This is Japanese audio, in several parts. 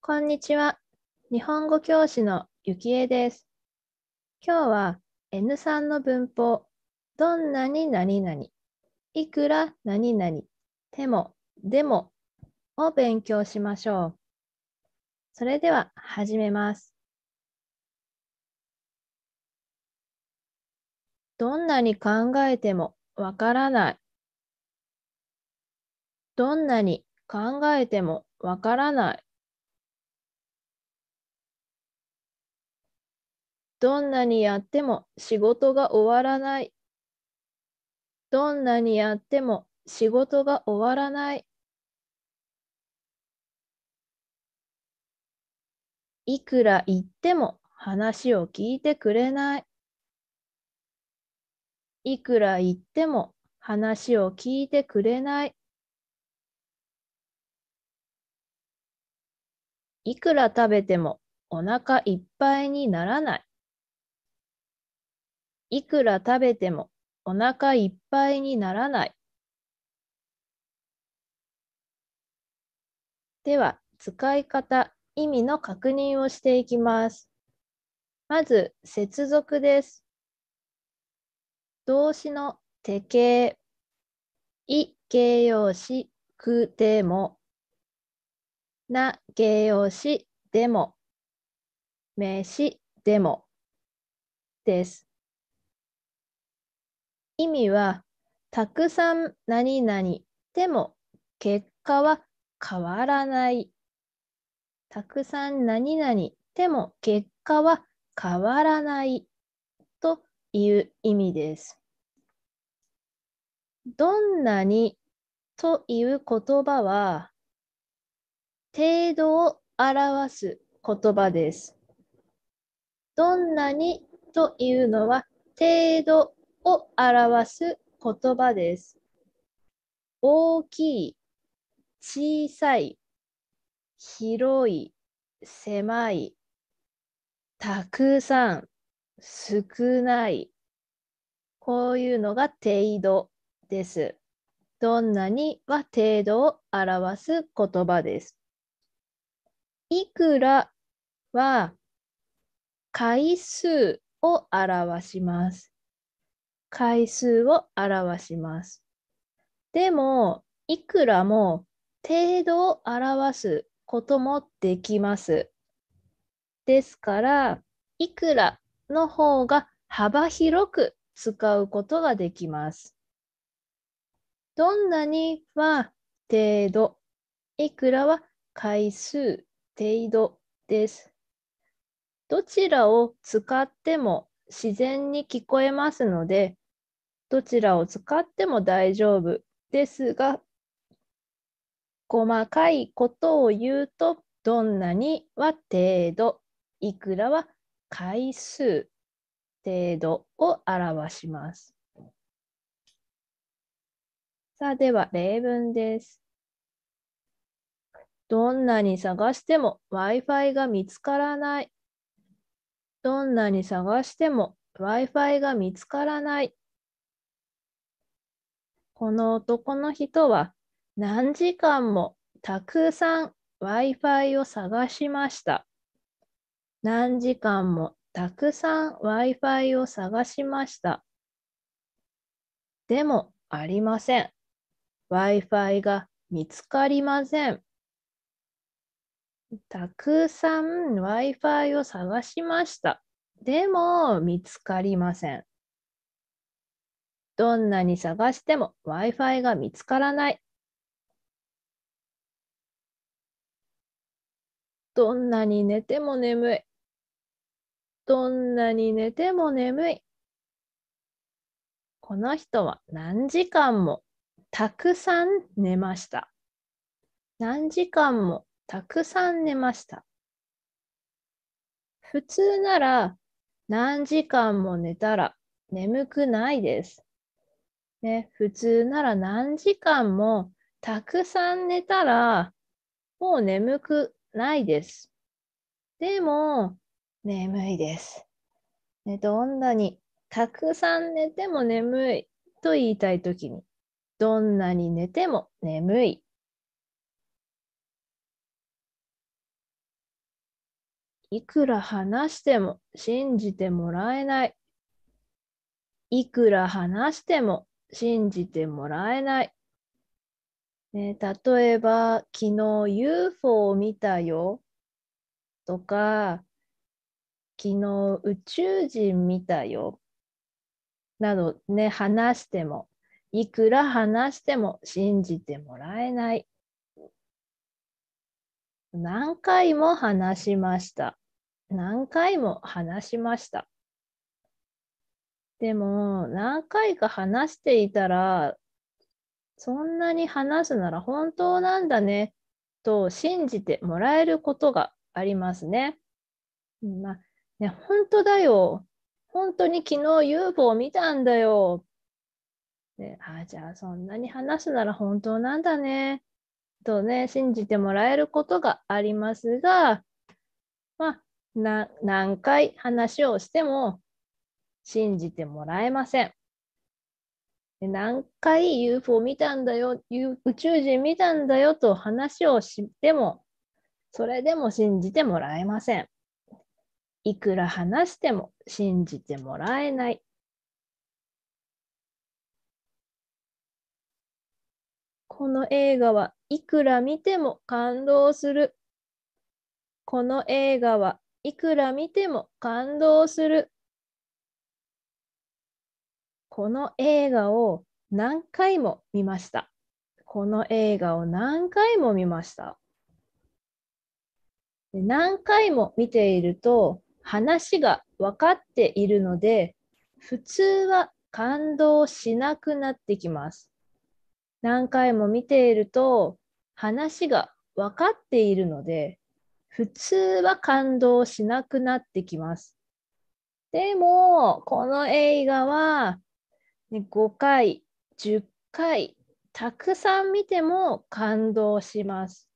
こんにちは。日本語教師のゆきえです。今日は N3 の文法、どんなに何々、いくら何々、でも、でもを勉強しましょう。それでは始めます。どんなに考えてもわからない。どんなに考えてもわからない。どんなにやっても仕事が終わらない。どんなにやっても仕事が終わらない。いくら言っても話を聞いてくれない。いくら言っても話を聞いてくれない。いくら食べてもお腹いっぱいにならない。いくら食べてもお腹いっぱいにならない。では、使い方、意味の確認をしていきます。まず、接続です。動詞の手形、い形容詞、くても、な形容詞でも、名詞でもです。意味は、たくさん何々でも結果は変わらない。たくさん何々でも結果は変わらないという意味です。どんなにという言葉は程度を表す言葉です。どんなにというのは程度を表す言葉です。大きい、小さい、広い、狭い、たくさん、少ない。こういうのが程度です。どんなには程度を表す言葉です。いくらは回数を表します。回数を表します。でも、いくらも程度を表すこともできます。ですから、いくらの方が幅広く使うことができます。どんなには程度、いくらは回数程度です。どちらを使っても自然に聞こえますので、どちらを使っても大丈夫ですが、細かいことを言うと、どんなには程度、いくらは回数、程度を表します。さあ、では例文です。どんなに探しても Wi-Fi が見つからない。どんなに探しても Wi-Fi が見つからない。この男の人は何時間もたくさん Wi-Fi を探しました。何時間もたくさん Wi-Fi を探しました。でもありません。Wi-Fi が見つかりません。たくさん Wi-Fi を探しました。でも見つかりません。どんなに探しても Wi-Fi が見つからない。どんなに寝ても眠い。どんなに寝ても眠い。この人は何時間もたくさん寝ました。何時間もたくさん寝ました。普通なら何時間も寝たら眠くないです。ね、普通なら何時間もたくさん寝たらもう眠くないです。でも眠いです。ね、どんなにたくさん寝ても眠いと言いたいときに、どんなに寝ても眠いいくら話しても信じてもらえない。いくら話しても信じてもらえない。ね、例えば、昨日 UFO を見たよとか、昨日宇宙人見たよなどね、話しても、いくら話しても信じてもらえない。何回も話しました。何回も話しました。でも、何回か話していたら、そんなに話すなら本当なんだね、と信じてもらえることがありますね。まあ、ね、本当だよ。本当に昨日 UFO を見たんだよ。であじゃあそんなに話すなら本当なんだね。とね、信じてもらえることがありますが、まあ、何回話をしても信じてもらえません。何回 UFO 見たんだよ、宇宙人見たんだよと話をしても、それでも信じてもらえません。いくら話しても信じてもらえない。この映画はいくら見ても感動する。この映画はいくら見ても感動する。この映画を何回も見ました。この映画を何回も見ました。何回も見ていると話が分かっているので、普通は感動しなくなってきます。何回も見ていると話が分かっているので、普通は感動しなくなってきます。でも、この映画は、ね、5回、10回、たくさん見ても感動します。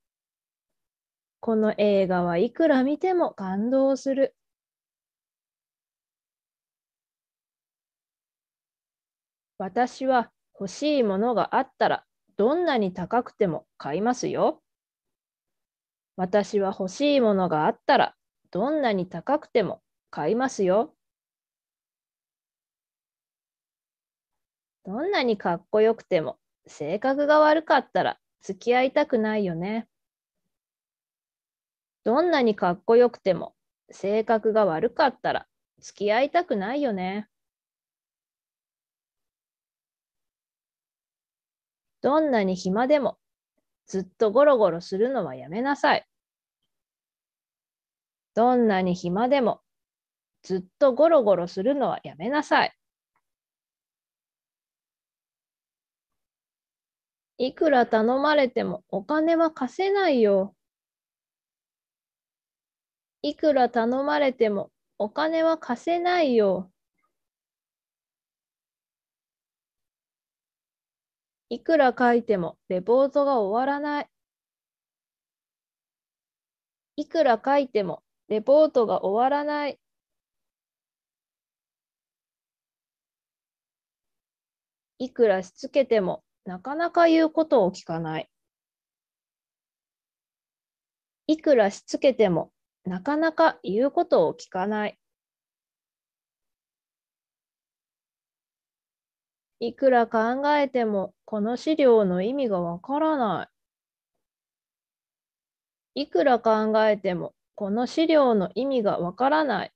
この映画はいくら見ても感動する。私は欲しいものがあったらどんなに高くても買いますよ。私は欲しいものがあったら、どんなに高くても買いますよ。どんなにかっこよくても、性格が悪かったら付き合いたくないよね。どんなにかっこよくても、性格が悪かったら付き合いたくないよね。どんなに暇でもずっとゴロゴロするのはやめなさい。どんなに暇でも、ずっとゴロゴロするのはやめなさい。いくら頼まれてもお金は貸せないよ。いくら頼まれてもお金は貸せないよ。いくら書いてもレポートが終わらない。いくら書いてもレポートが終わらない。いくらしつけてもなかなか言うことを聞かない。いくらしつけてもなかなか言うことを聞かない。いくら考えても、この資料の意味がわからない。いくら考えても、この資料の意味がわからない。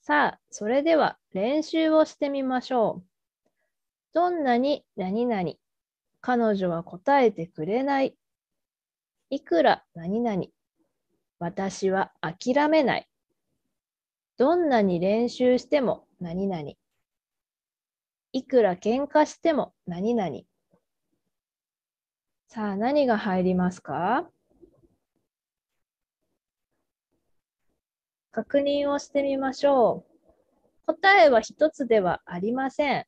さあ、それでは練習をしてみましょう。どんなに何々、彼女は答えてくれない。いくら何々、私は諦めない。どんなに練習しても何々。いくら喧嘩しても何々。さあ、何が入りますか確認をしてみましょう。答えは一つではありません。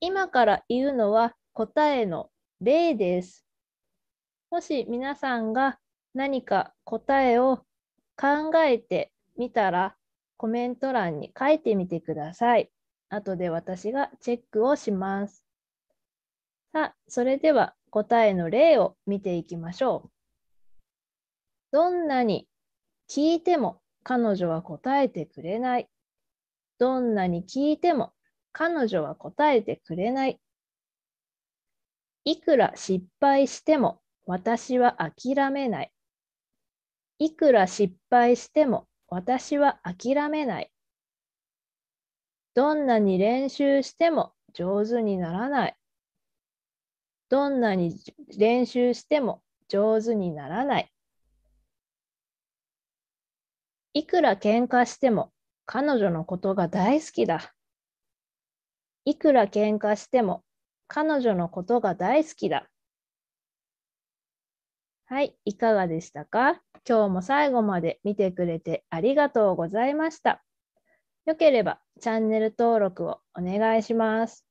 今から言うのは答えの例です。もし皆さんが何か答えを考えてみたらコメント欄に書いてみてください。後で私がチェックをします。さあ、それでは答えの例を見ていきましょう。どんなに聞いても彼女は答えてくれない。どんなに聞いても彼女は答えてくれない。いくら失敗しても私は諦めない。いくら失敗しても私は諦めない。どんなに練習しても上手にならない。どんなに練習しても上手にならない。いくら喧嘩しても彼女のことが大好きだ。いくら喧嘩しても彼女のことが大好きだ。はい、いかがでしたか今日も最後まで見てくれてありがとうございました。よければチャンネル登録をお願いします。